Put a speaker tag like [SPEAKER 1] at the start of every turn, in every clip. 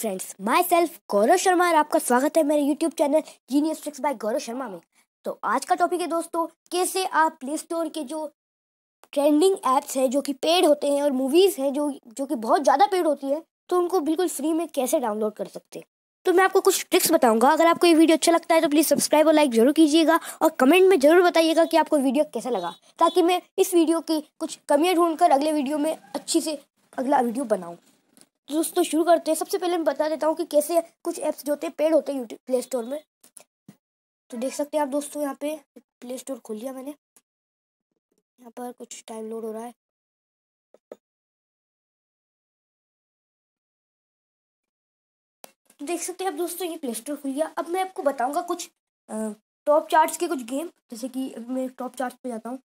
[SPEAKER 1] friends myself Gaurav Sharma और आपका स्वागत है मेरे YouTube channel genius tricks by Gaurav Sharma में तो आज का टॉपिक है दोस्तों कैसे आप प्ले स्टोर के जो ट्रेंडिंग एप्स हैं जो कि पेड होते हैं और मूवीज़ हैं जो जो कि बहुत ज़्यादा पेड होती है तो उनको बिल्कुल फ्री में कैसे डाउनलोड कर सकते हैं तो मैं आपको कुछ ट्रिक्स बताऊंगा अगर आपको ये वीडियो अच्छा लगता है तो प्लीज़ सब्सक्राइब और लाइक जरूर कीजिएगा और कमेंट में जरूर बताइएगा कि आपको वीडियो कैसा लगा ताकि मैं इस वीडियो की कुछ कमियाँ ढूंढकर अगले वीडियो में अच्छी से अगला वीडियो बनाऊँ दोस्तों शुरू करते हैं सबसे पहले मैं बता देता हूँ कि कैसे कुछ ऐप्स जो होते हैं पेड होते हैं यूट्यूब प्ले स्टोर में तो देख सकते हैं आप दोस्तों यहाँ पे प्ले स्टोर खोल लिया मैंने
[SPEAKER 2] यहाँ पर कुछ टाइम लोड हो रहा है तो देख सकते हैं आप दोस्तों ये प्ले स्टोर खुल गया अब मैं आपको बताऊंगा कुछ टॉप चार्ट्स के कुछ गेम जैसे कि मैं टॉप चार्ट्स पे जाता हूँ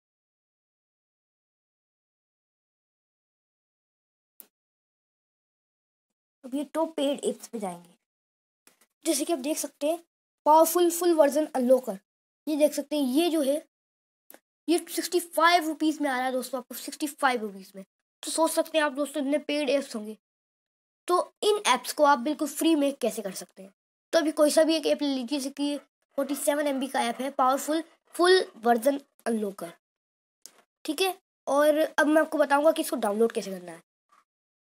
[SPEAKER 2] अब ये टॉप तो पेड एप्स पे जाएंगे जैसे कि आप देख सकते हैं
[SPEAKER 1] पावरफुल फुल वर्जन अनलॉकर ये देख सकते हैं ये जो है ये सिक्सटी फाइव रुपीज़ में आ रहा है दोस्तों आपको सिक्सटी फाइव रुपीज़ में तो सोच सकते हैं आप दोस्तों इतने पेड ऐप्स होंगे तो इन ऐप्स को आप बिल्कुल फ्री में कैसे कर सकते हैं तो अभी कोई सा भी एक ऐप ले लीजिए जैसे कि फोर्टी सेवन एम का ऐप है पावरफुल फुल वर्जन अनलॉकर ठीक है और अब मैं आपको बताऊंगा कि इसको डाउनलोड कैसे करना है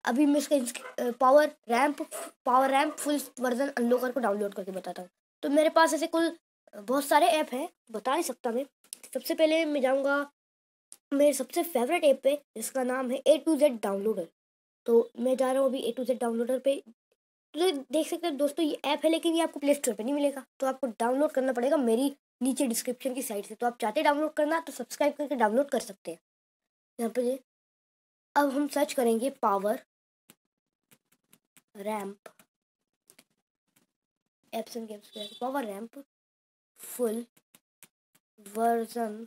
[SPEAKER 1] अभी मैं इसका Poweramp Poweramp full version unlock करके डाउनलोड करके बताता हूँ तो मेरे पास ऐसे कुल बहुत सारे ऐप हैं बता नहीं सकता मैं सबसे पहले मैं जाऊँगा मेरे सबसे फेवरेट ऐप पे जिसका नाम है ए टू जेड डाउनलोडर तो मैं जा रहा हूँ अभी ए टू जेड डाउनलोडर पे तो देख सकते हैं दोस्तों ये ऐप है लेकिन ये आपको प्ले स्टोर पर नहीं मिलेगा तो आपको डाउनलोड करना पड़ेगा मेरी नीचे डिस्क्रिप्शन की साइट से तो आप चाहते डाउनलोड करना तो सब्सक्राइब करके डाउनलोड कर सकते हैं यहाँ पर अब हम सर्च करेंगे Poweramp Epson game square
[SPEAKER 2] Poweramp full version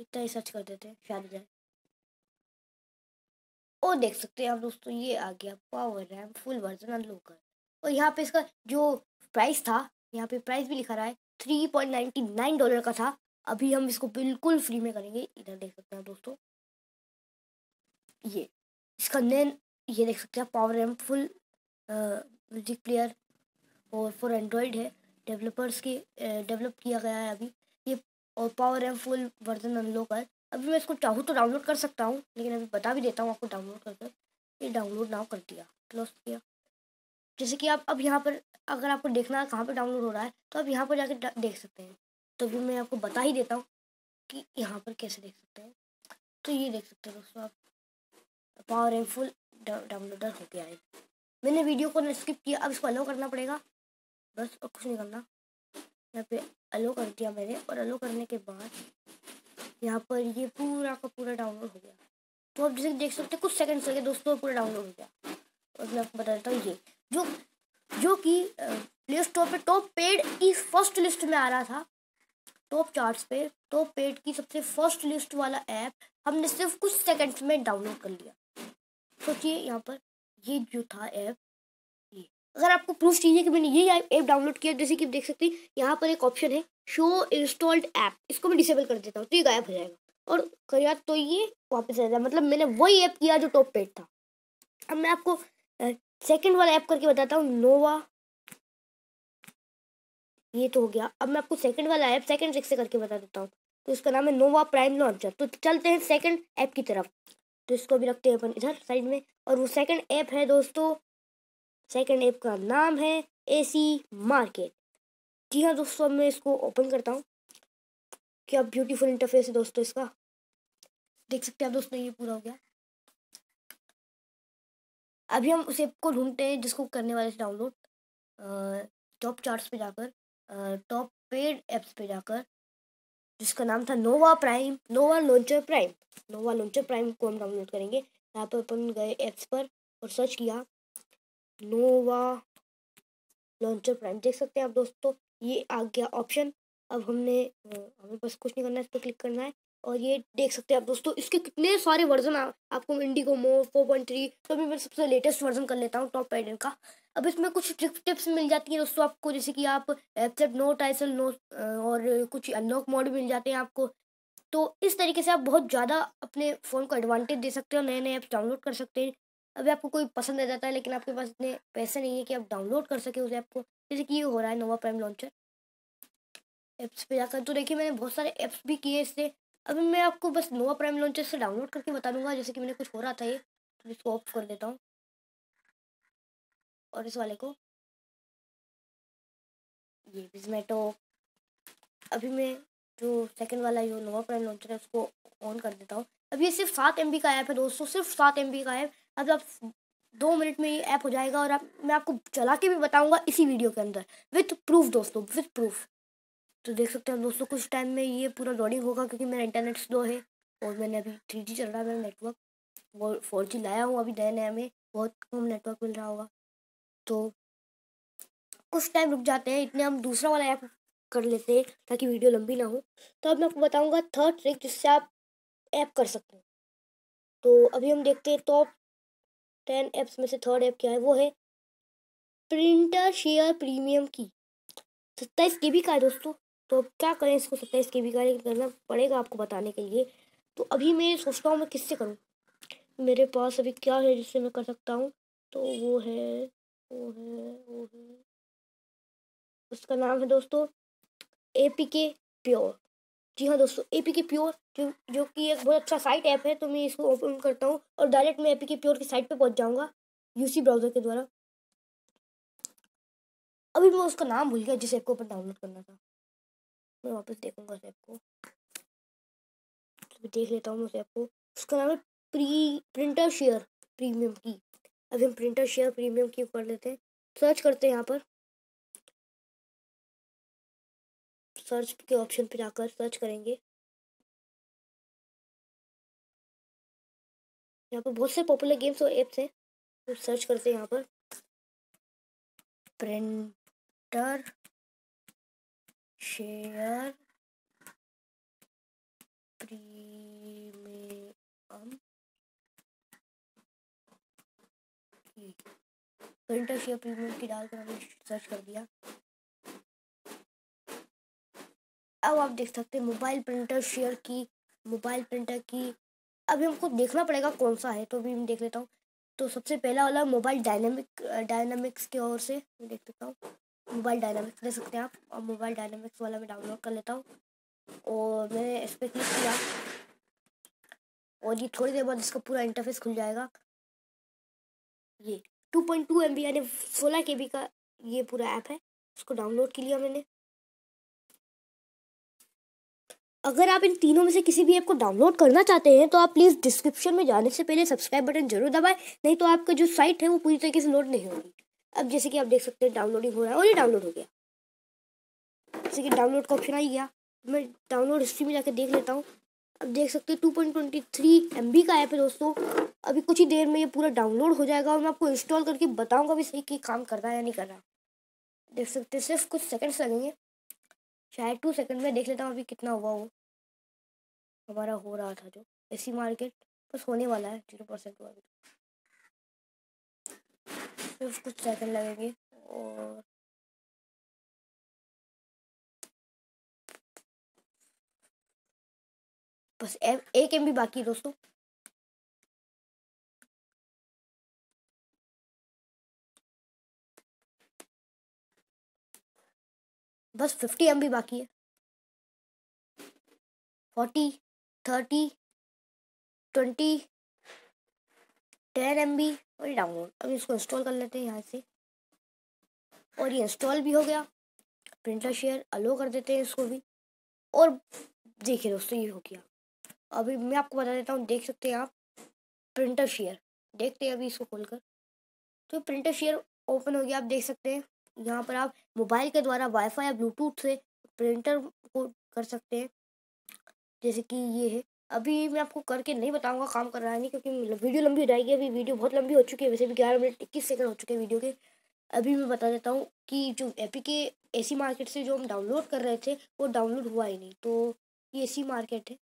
[SPEAKER 1] इतना ही सर्च कर देते हैं शायद जाए और देख सकते हैं आप दोस्तों ये आ गया Poweramp full version unlocker और यहाँ पे इसका जो प्राइस था यहाँ पे प्राइस भी लिखा रहा है three point ninety nine dollar का था अभी हम इसको बिल्कुल फ्री में करेंगे इधर देख सकते हैं दोस्तों ये इसका नैन ये देख सकते हैं पावर फुल म्यूजिक प्लेयर और फॉर एंड्रॉयड है डेवलपर्स की डेवलप किया गया है अभी ये और Poweramp full version unlock है अभी मैं इसको चाहूँ तो डाउनलोड कर सकता हूँ लेकिन अभी बता भी देता हूँ आपको डाउनलोड कर कर ये डाउनलोड ना कर दिया क्लोज किया जैसे कि आप अब यहाँ पर अगर आपको देखना है कहाँ पर डाउनलोड हो रहा है तो आप यहाँ पर जाकर देख सकते हैं तो अभी मैं आपको बता ही देता हूँ कि यहाँ पर कैसे देख सकते हैं तो ये देख सकते हैं दोस्तों आप पावर एम फुल डाउनलोडर हो गया है मैंने वीडियो को स्किप किया अब इसको अलो करना पड़ेगा बस और कुछ नहीं करना यहाँ पे अलो कर दिया मैंने और अलो करने के बाद यहाँ पर ये पूरा का पूरा डाउनलोड हो गया तो आप जैसे देख सकते कुछ सेकंड से दोस्तों पूरा डाउनलोड हो गया और मैं आपको बता देता हूँ ये जो जो कि प्ले स्टोर पर टॉप पेड की फर्स्ट लिस्ट में आ रहा था टॉप चार्ट्स पे टॉप पेड की सबसे फर्स्ट लिस्ट वाला ऐप हमने सिर्फ कुछ सेकंड्स में डाउनलोड कर लिया सोचिए यहाँ पर ये जो था ऐप ये अगर आपको प्रूफ चाहिए कि मैंने ये ऐप डाउनलोड किया जैसे कि आप देख सकते हैं यहाँ पर एक ऑप्शन है शो इंस्टॉल्ड ऐप इसको मैं डिसेबल कर देता हूँ तो ये गायब हो जाएगा और करिया तो ये वापस आ जाए मतलब मैंने वही ऐप किया जो टॉप पेड था अब मैं आपको सेकेंड वाला ऐप करके बताता हूँ नोवा ये तो हो गया अब मैं आपको सेकेंड वाला ऐप सेकेंड ट्रिक से करके बता देता हूँ तो उसका नाम है नोवा प्राइम लॉन्चर तो चलते हैं सेकंड ऐप की तरफ तो इसको भी रखते हैं अपन इधर साइड में और वो सेकंड ऐप है दोस्तों सेकंड ऐप का नाम है एसी मार्केट जी हाँ दोस्तों अब मैं इसको ओपन करता हूँ क्या ब्यूटीफुल
[SPEAKER 2] इंटरफेस है दोस्तों इसका देख सकते हैं आप दोस्तों ये पूरा हो गया
[SPEAKER 1] अभी हम उस ऐप को ढूंढते हैं जिसको करने वाले से डाउनलोड टॉप चार्ट्स पे जाकर टॉप पेड ऐप्स पे जाकर जिसका नाम था Nova prime Nova launcher prime Nova launcher prime को हम डाउनलोड करेंगे यहाँ पर अपन गए ऐप्स पर और सर्च किया नोवा लॉन्चर प्राइम देख सकते हैं आप दोस्तों ये आ गया ऑप्शन अब हमने हमारे पास कुछ नहीं करना है इस पर क्लिक करना है और ये देख सकते हैं आप दोस्तों इसके कितने सारे वर्जन आ, आपको indigo mod four point three तो अभी मैं सबसे लेटेस्ट वर्जन कर लेता हूँ टॉप एडियन का अब इसमें कुछ ट्रिक्स टिप्स मिल जाती हैं दोस्तों आपको जैसे कि आप एक्सेप्ट नो टाइसल नो और कुछ अनलॉक मोड मिल जाते हैं आपको तो इस तरीके से आप बहुत ज़्यादा अपने फ़ोन को एडवांटेज दे सकते हो नए नए ऐप्स डाउनलोड कर सकते हैं अभी आपको कोई पसंद आ जाता है लेकिन आपके पास इतने पैसे नहीं है कि आप डाउनलोड कर सके उस ऐप को जैसे कि ये हो रहा है नोवा प्राइम लॉन्चर ऐप्स पे जाकर तो देखिए मैंने बहुत सारे ऐप्स भी किए इससे अभी मैं आपको बस नोवा प्राइम लॉन्चर से डाउनलोड करके बता दूंगा जैसे कि मैंने कुछ हो रहा था ये तो इसको
[SPEAKER 2] ऑफ कर देता हूँ और इस वाले को
[SPEAKER 1] ये बिजमेटो अभी मैं जो सेकंड वाला जो नोवा प्राइम लॉन्चर है उसको ऑन कर देता हूँ अभी ये सिर्फ सात एम का ऐप है दोस्तों सिर्फ सात एम का ऐप अब आप दो मिनट में ये ऐप हो जाएगा और आप मैं आपको चला के भी बताऊँगा इसी वीडियो के अंदर विथ प्रूफ दोस्तों विथ प्रूफ तो देख सकते हैं दोस्तों कुछ टाइम में ये पूरा लोडिंग होगा क्योंकि मेरा इंटरनेट स्लो है और मैंने अभी थ्री जी चल रहा है मेरा नेटवर्क और फोर जी लाया हूँ अभी नया नया में बहुत कम नेटवर्क मिल रहा होगा तो कुछ टाइम रुक जाते हैं इतने हम दूसरा वाला ऐप कर लेते हैं ताकि वीडियो लंबी ना हो तो अब मैं आपको बताऊँगा थर्ड ट्रिक जिससे आप ऐप कर सकते हैं तो अभी हम देखते हैं टॉप टेन ऐप्स में से थर्ड ऐप क्या है वो है प्रिंटर शेयर प्रीमियम की सत्ताईस के बी का है दोस्तों तो अब क्या करें इसको सकता है इसके भी कार्य करना पड़ेगा आपको बताने के लिए तो अभी मैं सोचता हूँ मैं किससे करूँ मेरे पास अभी क्या है जिससे मैं कर सकता हूँ तो वो है वो है वो है उसका नाम है दोस्तों ए पी के प्योर जी हाँ दोस्तों ए पी के प्योर जो जो कि एक बहुत अच्छा साइट ऐप है तो मैं इसको ओपन करता हूँ और डायरेक्ट मैं ए पी के प्योर की साइट पे पहुँच जाऊँगा यूसी ब्राउज़र के द्वारा अभी मैं
[SPEAKER 2] उसका नाम भूल गया जिस ऐप को ऊपर डाउनलोड करना था मैं वापस देखूंगा उस ऐप को
[SPEAKER 1] तो देख लेता हूँ मैं ऐप को उसका नाम है प्री प्रिंटर शेयर प्रीमियम की अभी हम प्रिंटर शेयर प्रीमियम की कर लेते हैं सर्च करते हैं यहाँ पर
[SPEAKER 2] सर्च के ऑप्शन पर जाकर सर्च करेंगे यहाँ पर बहुत से पॉपुलर गेम्स और एप्स हैं तो सर्च करते हैं यहाँ पर printer share premium printer share premium की डालकर हमने सर्च कर दिया
[SPEAKER 1] अब आप देख सकते हैं मोबाइल प्रिंटर शेयर की मोबाइल प्रिंटर की अभी हमको देखना पड़ेगा कौन सा है तो अभी मैं देख लेता हूँ तो सबसे पहला वाला मोबाइल डायनामिक डायनामिक्स की ओर से मैं देख लेता हूँ मोबाइल डायनामिक्स ले सकते हैं आप और मोबाइल डायनामिक्स वाला मैं डाउनलोड कर लेता हूँ और मैंने इस पर क्लिक किया और ये थोड़ी देर बाद इसका पूरा इंटरफेस खुल जाएगा ये two point two M B यानी सोलह के बी का ये पूरा ऐप है इसको डाउनलोड के लिया मैंने अगर आप इन तीनों में से किसी भी ऐप को डाउनलोड करना चाहते हैं तो आप प्लीज़ डिस्क्रिप्शन में जाने से पहले सब्सक्राइब बटन जरूर दबाएं नहीं तो आपका जो साइट है वो पूरी तरीके से लोड नहीं होगी अब जैसे कि आप देख सकते हैं डाउनलोडिंग हो रहा है और ये डाउनलोड हो गया जैसे कि डाउनलोड का ऑप्शन आ गया मैं डाउनलोड हिस्ट्री में जाकर देख लेता हूँ अब देख सकते हैं two point twenty three M B का ऐप है दोस्तों अभी कुछ ही देर में ये पूरा डाउनलोड हो जाएगा और मैं आपको इंस्टॉल करके बताऊँगा भी सही कि काम कर रहा है या नहीं कर रहा देख सकते सिर्फ कुछ सेकेंड्स लगेंगे शायद टू सेकंड में देख लेता हूँ अभी कितना हुआ वो हमारा हो रहा था जो ऐसी मार्केट बस होने वाला है जीरो परसेंट हुआ अभी इसमें कुछ सेकंड लगेंगे और
[SPEAKER 2] बस एक एम भी बाकी दोस्तों बस फिफ्टी एम भी बाकी है forty thirty twenty ten M
[SPEAKER 1] B और डाउनलोड अब इसको इंस्टॉल कर लेते हैं यहाँ से और ये इंस्टॉल भी हो गया प्रिंटर शेयर अलो कर देते हैं इसको भी और देखिए दोस्तों ये हो गया अभी मैं आपको बता देता हूँ देख सकते हैं आप प्रिंटर शेयर देखते हैं अभी इसको खोलकर तो प्रिंटर शेयर ओपन हो गया आप देख सकते हैं यहाँ पर आप मोबाइल के द्वारा वाईफाई या ब्लूटूथ से प्रिंटर को कर सकते हैं जैसे कि ये है अभी मैं आपको करके नहीं बताऊंगा काम कर रहा है नहीं क्योंकि वीडियो लंबी हो जाएगी अभी वीडियो बहुत लंबी हो चुकी है वैसे भी ग्यारह मिनट इक्कीस सेकंड हो चुके हैं वीडियो के अभी मैं बता देता हूँ कि जो एपी के ए मार्केट से जो हम डाउनलोड कर रहे थे वो डाउनलोड हुआ ही नहीं तो ये ए मार्केट है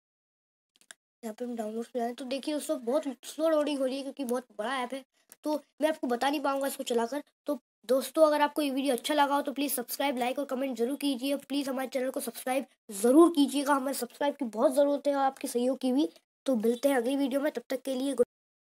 [SPEAKER 1] यहाँ पे हम डाउनलोड कर रहे हैं तो देखिए उसको बहुत स्लो लोडिंग हो रही है क्योंकि बहुत बड़ा ऐप है तो मैं आपको बता नहीं पाऊँगा इसको चलाकर तो दोस्तों अगर आपको ये वीडियो अच्छा लगा हो तो प्लीज़ सब्सक्राइब लाइक और कमेंट जरूर कीजिए प्लीज़ हमारे चैनल को सब्सक्राइब ज़रूर कीजिएगा हमें सब्सक्राइब की बहुत ज़रूरत है और आपके सहयोग की भी तो मिलते हैं अगली वीडियो में तब तक के लिए